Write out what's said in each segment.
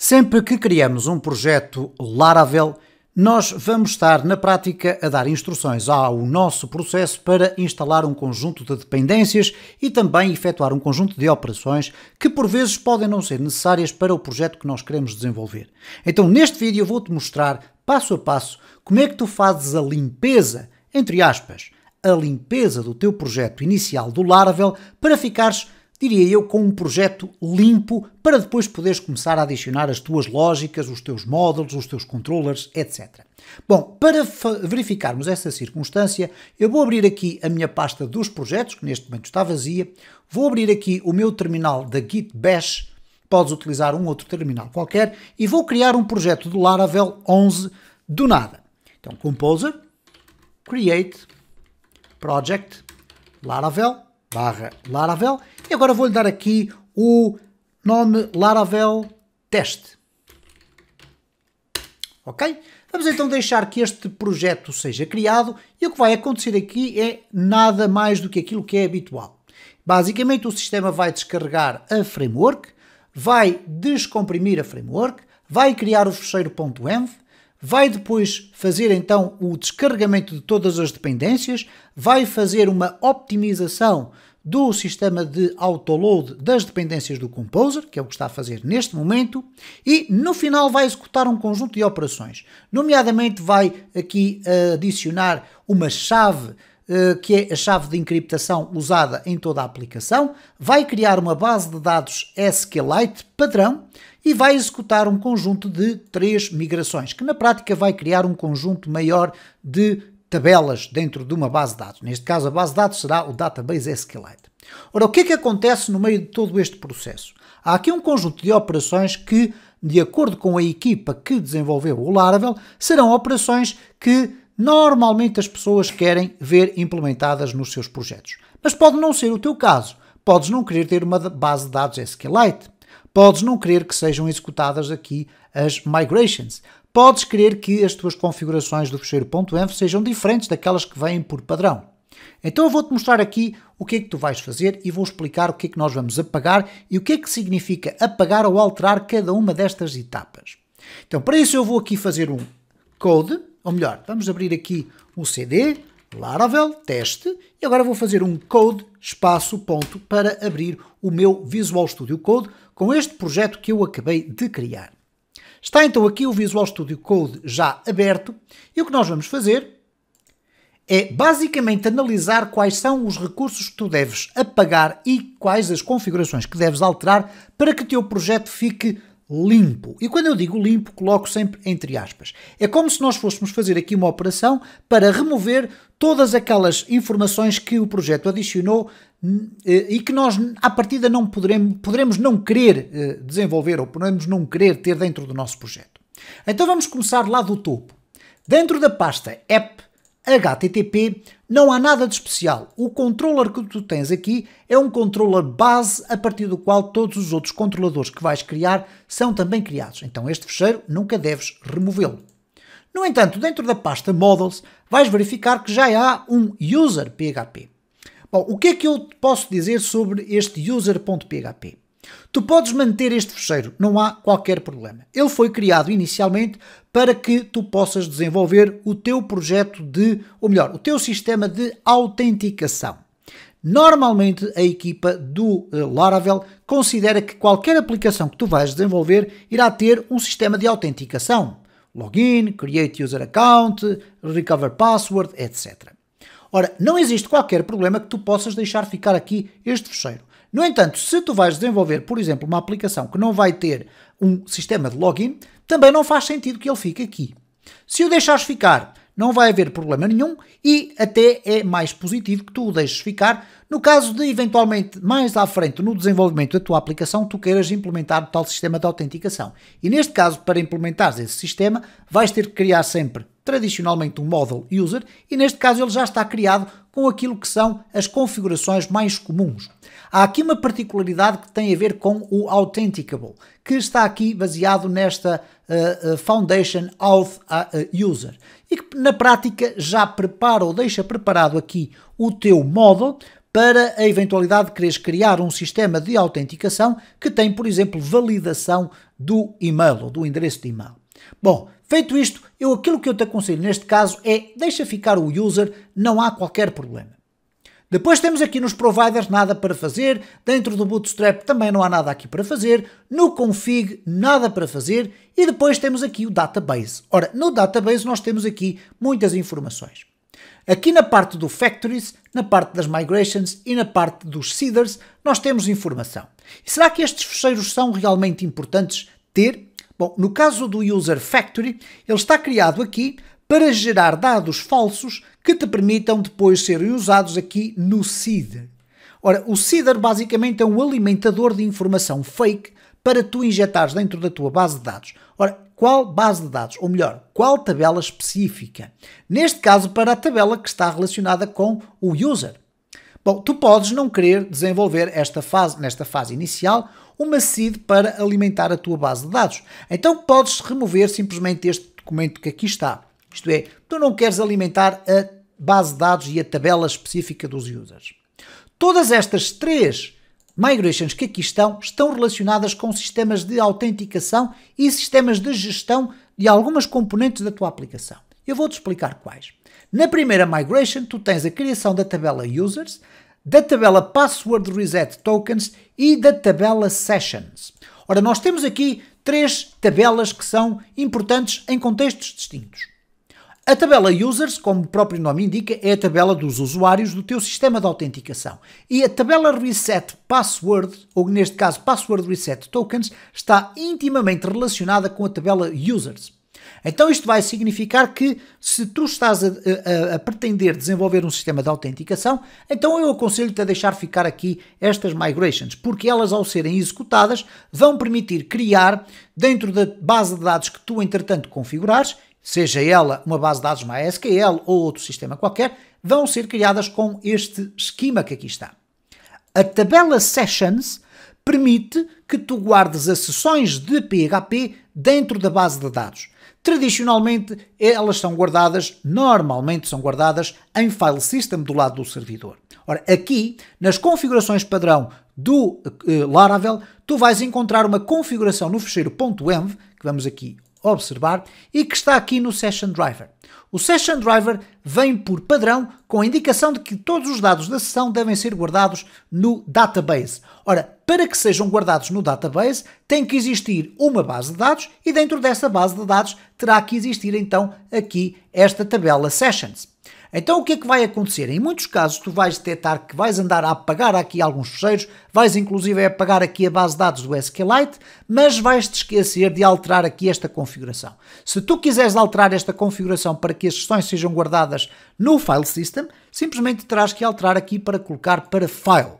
Sempre que criamos um projeto Laravel, nós vamos estar na prática a dar instruções ao nosso processo para instalar um conjunto de dependências e também efetuar um conjunto de operações que por vezes podem não ser necessárias para o projeto que nós queremos desenvolver. Então, neste vídeo, vou-te mostrar passo a passo como é que tu fazes a limpeza, entre aspas, a limpeza do teu projeto inicial do Laravel para ficares diria eu, com um projeto limpo para depois poderes começar a adicionar as tuas lógicas, os teus modelos, os teus controllers, etc. Bom, para verificarmos essa circunstância, eu vou abrir aqui a minha pasta dos projetos, que neste momento está vazia, vou abrir aqui o meu terminal da Git Bash, podes utilizar um outro terminal qualquer, e vou criar um projeto do Laravel 11 do nada. Então, Composer, Create, Project, Laravel barra Laravel. E agora vou-lhe dar aqui o nome Laravel Teste. Ok? Vamos então deixar que este projeto seja criado e o que vai acontecer aqui é nada mais do que aquilo que é habitual. Basicamente o sistema vai descarregar a framework, vai descomprimir a framework, vai criar o fecheiro .env, vai depois fazer então o descarregamento de todas as dependências, vai fazer uma optimização do sistema de autoload das dependências do Composer, que é o que está a fazer neste momento, e no final vai executar um conjunto de operações. Nomeadamente vai aqui eh, adicionar uma chave eh, que é a chave de encriptação usada em toda a aplicação, vai criar uma base de dados SQLite padrão e vai executar um conjunto de três migrações, que na prática vai criar um conjunto maior de tabelas dentro de uma base de dados. Neste caso, a base de dados será o database SQLite. Ora, o que é que acontece no meio de todo este processo? Há aqui um conjunto de operações que, de acordo com a equipa que desenvolveu o Laravel, serão operações que normalmente as pessoas querem ver implementadas nos seus projetos. Mas pode não ser o teu caso. Podes não querer ter uma base de dados SQLite. Podes não querer que sejam executadas aqui as migrations. Podes querer que as tuas configurações do fecheiro.env sejam diferentes daquelas que vêm por padrão. Então eu vou-te mostrar aqui o que é que tu vais fazer e vou explicar o que é que nós vamos apagar e o que é que significa apagar ou alterar cada uma destas etapas. Então para isso eu vou aqui fazer um code ou melhor, vamos abrir aqui o CD, Laravel, teste, e agora vou fazer um code espaço ponto para abrir o meu Visual Studio Code com este projeto que eu acabei de criar. Está então aqui o Visual Studio Code já aberto e o que nós vamos fazer é basicamente analisar quais são os recursos que tu deves apagar e quais as configurações que deves alterar para que o teu projeto fique limpo. E quando eu digo limpo, coloco sempre entre aspas. É como se nós fôssemos fazer aqui uma operação para remover todas aquelas informações que o projeto adicionou hum, eh, e que nós, à partida, não poderemos, poderemos não querer eh, desenvolver ou podemos não querer ter dentro do nosso projeto. Então vamos começar lá do topo. Dentro da pasta App, HTTP, não há nada de especial. O controller que tu tens aqui é um controller base a partir do qual todos os outros controladores que vais criar são também criados. Então este fecheiro nunca deves removê-lo. No entanto, dentro da pasta Models, vais verificar que já há um user.php. Bom, o que é que eu posso dizer sobre este user.php? Tu podes manter este fecheiro, não há qualquer problema. Ele foi criado inicialmente para que tu possas desenvolver o teu projeto de, ou melhor, o teu sistema de autenticação. Normalmente a equipa do eh, Laravel considera que qualquer aplicação que tu vais desenvolver irá ter um sistema de autenticação. Login, Create User Account, Recover Password, etc. Ora, não existe qualquer problema que tu possas deixar ficar aqui este fecheiro. No entanto, se tu vais desenvolver, por exemplo, uma aplicação que não vai ter um sistema de login, também não faz sentido que ele fique aqui. Se o deixares ficar, não vai haver problema nenhum e até é mais positivo que tu o deixes ficar, no caso de, eventualmente, mais à frente no desenvolvimento da tua aplicação, tu queiras implementar o tal sistema de autenticação. E neste caso, para implementares esse sistema, vais ter que criar sempre, tradicionalmente, um model user, e neste caso ele já está criado com aquilo que são as configurações mais comuns. Há aqui uma particularidade que tem a ver com o Authenticable, que está aqui baseado nesta uh, uh, Foundation Auth eh, User e que na prática já prepara ou deixa preparado aqui o teu model para a eventualidade de quereres criar um sistema de autenticação que tem, por exemplo, validação do e-mail ou do endereço de e-mail. Bom, feito isto, eu aquilo que eu te aconselho neste caso é deixa ficar o user, não há qualquer problema. Depois temos aqui nos providers nada para fazer, dentro do Bootstrap também não há nada aqui para fazer, no config nada para fazer e depois temos aqui o database. Ora, no database nós temos aqui muitas informações. Aqui na parte do Factories, na parte das Migrations e na parte dos Seeders, nós temos informação. E será que estes fecheiros são realmente importantes ter? Bom, no caso do User Factory, ele está criado aqui para gerar dados falsos que te permitam depois serem usados aqui no Seeder. Ora, o Seeder basicamente é um alimentador de informação fake para tu injetares dentro da tua base de dados qual base de dados, ou melhor, qual tabela específica. Neste caso, para a tabela que está relacionada com o user. Bom, tu podes não querer desenvolver esta fase, nesta fase inicial, uma seed para alimentar a tua base de dados. Então podes remover simplesmente este documento que aqui está. Isto é, tu não queres alimentar a base de dados e a tabela específica dos users. Todas estas três Migrations que aqui estão estão relacionadas com sistemas de autenticação e sistemas de gestão de algumas componentes da tua aplicação. Eu vou-te explicar quais. Na primeira migration, tu tens a criação da tabela Users, da tabela Password Reset Tokens e da tabela Sessions. Ora, nós temos aqui três tabelas que são importantes em contextos distintos. A tabela Users, como o próprio nome indica, é a tabela dos usuários do teu sistema de autenticação. E a tabela Reset Password, ou neste caso Password Reset Tokens, está intimamente relacionada com a tabela Users. Então isto vai significar que se tu estás a, a, a pretender desenvolver um sistema de autenticação, então eu aconselho-te a deixar ficar aqui estas migrations, porque elas ao serem executadas vão permitir criar dentro da base de dados que tu entretanto configurares seja ela uma base de dados MySQL ou outro sistema qualquer, vão ser criadas com este esquema que aqui está. A tabela Sessions permite que tu guardes as sessões de PHP dentro da base de dados. Tradicionalmente, elas são guardadas, normalmente são guardadas em file system do lado do servidor. Ora, aqui, nas configurações padrão do eh, Laravel, tu vais encontrar uma configuração no ficheiro .env, que vamos aqui observar e que está aqui no Session Driver. O Session Driver vem por padrão com a indicação de que todos os dados da sessão devem ser guardados no database. Ora, para que sejam guardados no database, tem que existir uma base de dados e dentro dessa base de dados terá que existir então aqui esta tabela Sessions. Então o que é que vai acontecer? Em muitos casos tu vais detectar que vais andar a apagar aqui alguns fecheiros, vais inclusive a apagar aqui a base de dados do SQLite, mas vais-te esquecer de alterar aqui esta configuração. Se tu quiseres alterar esta configuração para que as sessões sejam guardadas no file system, simplesmente terás que alterar aqui para colocar para file.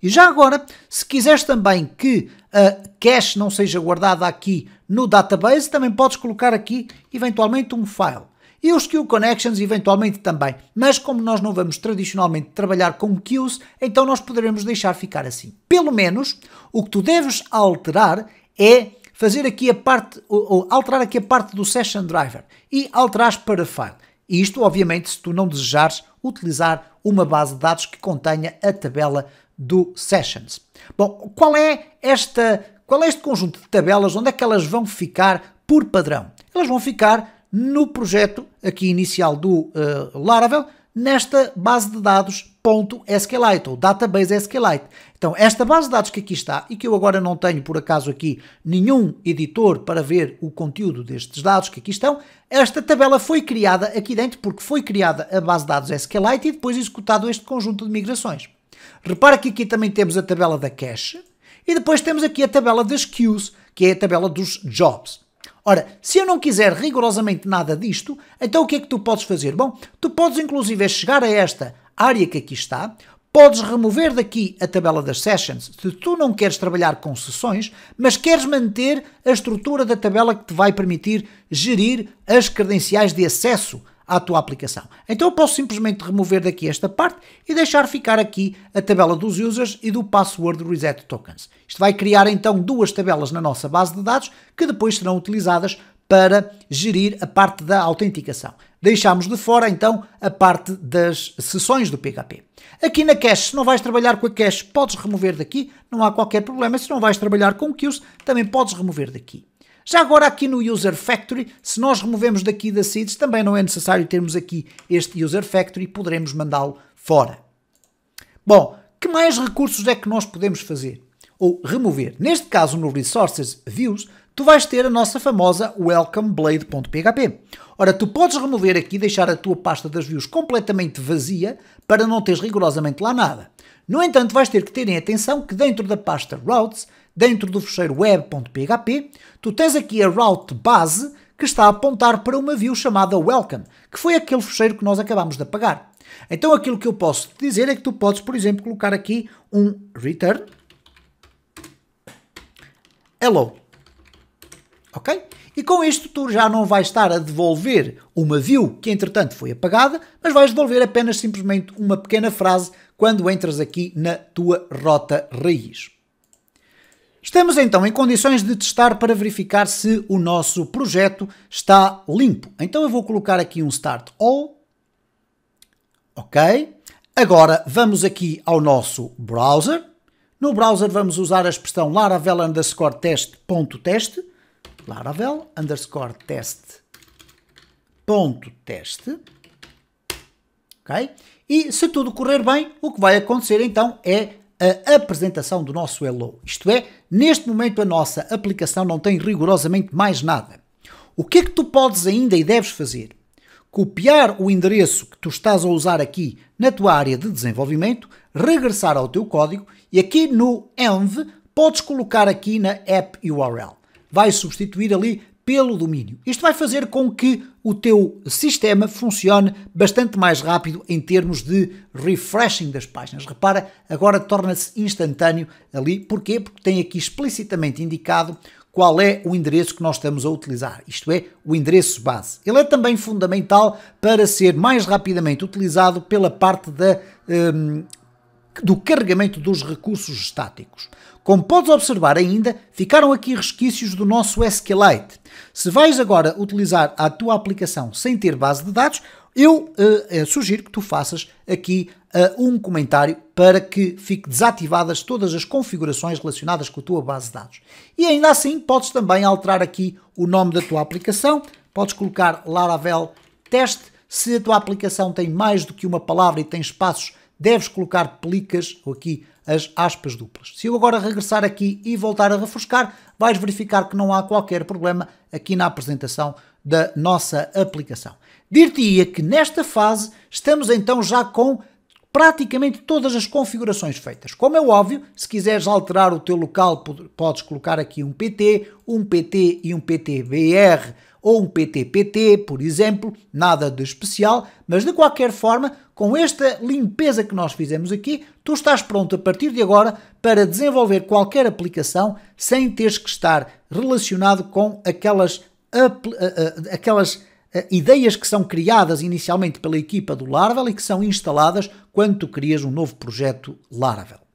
E já agora, se quiseres também que a cache não seja guardada aqui no database, também podes colocar aqui eventualmente um file e os queue connections eventualmente também, mas como nós não vamos tradicionalmente trabalhar com queues, então nós poderemos deixar ficar assim. Pelo menos, o que tu deves alterar é fazer aqui a parte, ou, ou alterar aqui a parte do session driver e alterar para file. E isto, obviamente, se tu não desejares utilizar uma base de dados que contenha a tabela do Sessions. Bom, qual é esta, qual é este conjunto de tabelas? Onde é que elas vão ficar por padrão? Elas vão ficar no projeto aqui inicial do uh, Laravel, nesta base de dados .sqlite ou database SQLite. Então, esta base de dados que aqui está e que eu agora não tenho por acaso aqui nenhum editor para ver o conteúdo destes dados que aqui estão, esta tabela foi criada aqui dentro porque foi criada a base de dados SQLite e depois executado este conjunto de migrações. Repara que aqui também temos a tabela da cache e depois temos aqui a tabela das queues, que é a tabela dos jobs. Ora, se eu não quiser rigorosamente nada disto, então o que é que tu podes fazer? Bom, tu podes inclusive chegar a esta área que aqui está, podes remover daqui a tabela das sessions, se tu não queres trabalhar com sessões, mas queres manter a estrutura da tabela que te vai permitir gerir as credenciais de acesso à tua aplicação. Então eu posso simplesmente remover daqui esta parte e deixar ficar aqui a tabela dos users e do password reset tokens. Isto vai criar então duas tabelas na nossa base de dados que depois serão utilizadas para gerir a parte da autenticação. Deixamos de fora então a parte das sessões do PHP. Aqui na cache, se não vais trabalhar com a cache, podes remover daqui, não há qualquer problema. Se não vais trabalhar com queues, também podes remover daqui. Já agora aqui no User Factory, se nós removemos daqui da seeds, também não é necessário termos aqui este User Factory, poderemos mandá-lo fora. Bom, que mais recursos é que nós podemos fazer? Ou remover? Neste caso, no Resources Views, tu vais ter a nossa famosa welcomeblade.php. Ora, tu podes remover aqui, deixar a tua pasta das views completamente vazia para não teres rigorosamente lá nada. No entanto, vais ter que terem atenção que dentro da pasta routes dentro do fecheiro web.php, tu tens aqui a route base que está a apontar para uma view chamada welcome, que foi aquele fecheiro que nós acabamos de apagar. Então aquilo que eu posso te dizer é que tu podes, por exemplo, colocar aqui um return hello. Ok? E com isto tu já não vais estar a devolver uma view que entretanto foi apagada, mas vais devolver apenas simplesmente uma pequena frase quando entras aqui na tua rota raiz. Estamos então em condições de testar para verificar se o nosso projeto está limpo. Então eu vou colocar aqui um Start All. Ok. Agora vamos aqui ao nosso browser. No browser vamos usar a expressão laravel underscore test ponto teste. Laravel underscore test ponto teste. Ok? E se tudo correr bem, o que vai acontecer então é a apresentação do nosso Hello. Isto é, neste momento a nossa aplicação não tem rigorosamente mais nada. O que é que tu podes ainda e deves fazer? Copiar o endereço que tu estás a usar aqui na tua área de desenvolvimento, regressar ao teu código e aqui no env podes colocar aqui na app URL. Vai substituir ali pelo domínio. Isto vai fazer com que o teu sistema funcione bastante mais rápido em termos de refreshing das páginas. Repara, agora torna-se instantâneo ali. Porquê? Porque tem aqui explicitamente indicado qual é o endereço que nós estamos a utilizar, isto é, o endereço base. Ele é também fundamental para ser mais rapidamente utilizado pela parte da hum, do carregamento dos recursos estáticos. Como podes observar ainda, ficaram aqui resquícios do nosso SQLite. Se vais agora utilizar a tua aplicação sem ter base de dados, eu eh, eh, sugiro que tu faças aqui eh, um comentário para que fique desativadas todas as configurações relacionadas com a tua base de dados. E ainda assim, podes também alterar aqui o nome da tua aplicação, podes colocar Laravel Test, se a tua aplicação tem mais do que uma palavra e tem espaços deves colocar plicas ou aqui as aspas duplas. Se eu agora regressar aqui e voltar a refrescar, vais verificar que não há qualquer problema aqui na apresentação da nossa aplicação. Dir-te-ia que nesta fase estamos então já com praticamente todas as configurações feitas. Como é óbvio, se quiseres alterar o teu local, podes colocar aqui um PT, um PT e um PTBR ou um PTPT, por exemplo, nada de especial, mas de qualquer forma, com esta limpeza que nós fizemos aqui, tu estás pronto a partir de agora para desenvolver qualquer aplicação sem teres que estar relacionado com aquelas, aquelas ideias que são criadas inicialmente pela equipa do Laravel e que são instaladas quando tu crias um novo projeto Laravel.